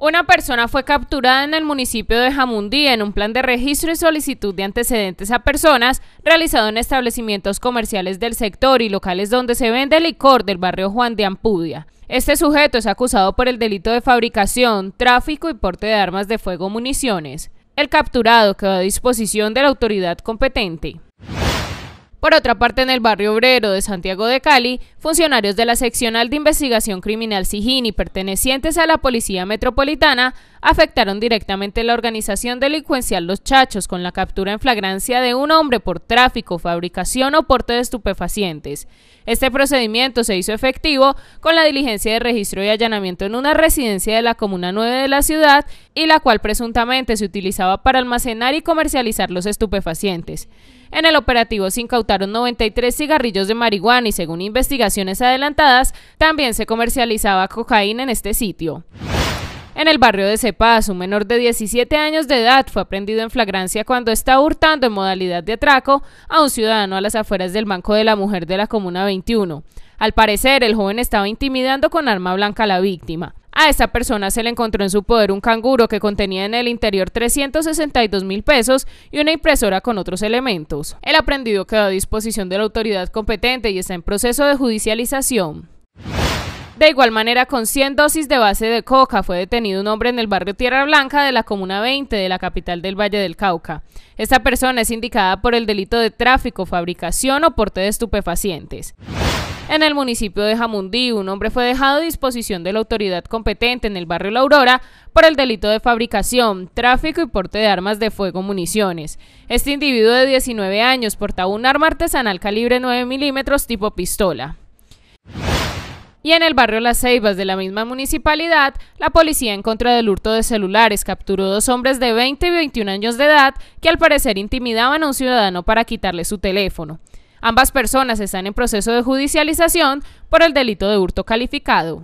Una persona fue capturada en el municipio de Jamundí en un plan de registro y solicitud de antecedentes a personas realizado en establecimientos comerciales del sector y locales donde se vende licor del barrio Juan de Ampudia. Este sujeto es acusado por el delito de fabricación, tráfico y porte de armas de fuego o municiones. El capturado quedó a disposición de la autoridad competente. Por otra parte, en el barrio obrero de Santiago de Cali, funcionarios de la Seccional de Investigación Criminal Sijini, pertenecientes a la Policía Metropolitana afectaron directamente la organización delincuencial Los Chachos con la captura en flagrancia de un hombre por tráfico, fabricación o porte de estupefacientes. Este procedimiento se hizo efectivo con la diligencia de registro y allanamiento en una residencia de la Comuna 9 de la ciudad y la cual presuntamente se utilizaba para almacenar y comercializar los estupefacientes. En el operativo se incautaron 93 cigarrillos de marihuana y según investigaciones adelantadas, también se comercializaba cocaína en este sitio. En el barrio de Cepaz, un menor de 17 años de edad fue aprendido en flagrancia cuando estaba hurtando en modalidad de atraco a un ciudadano a las afueras del Banco de la Mujer de la Comuna 21. Al parecer, el joven estaba intimidando con arma blanca a la víctima. A esta persona se le encontró en su poder un canguro que contenía en el interior 362 mil pesos y una impresora con otros elementos. El aprendido quedó a disposición de la autoridad competente y está en proceso de judicialización. De igual manera, con 100 dosis de base de coca, fue detenido un hombre en el barrio Tierra Blanca de la Comuna 20 de la capital del Valle del Cauca. Esta persona es indicada por el delito de tráfico, fabricación o porte de estupefacientes en el municipio de Jamundí. Un hombre fue dejado a disposición de la autoridad competente en el barrio La Aurora por el delito de fabricación, tráfico y porte de armas de fuego municiones. Este individuo de 19 años portaba un arma artesanal calibre 9 milímetros tipo pistola. Y en el barrio Las Ceibas de la misma municipalidad, la policía en contra del hurto de celulares capturó dos hombres de 20 y 21 años de edad que al parecer intimidaban a un ciudadano para quitarle su teléfono. Ambas personas están en proceso de judicialización por el delito de hurto calificado.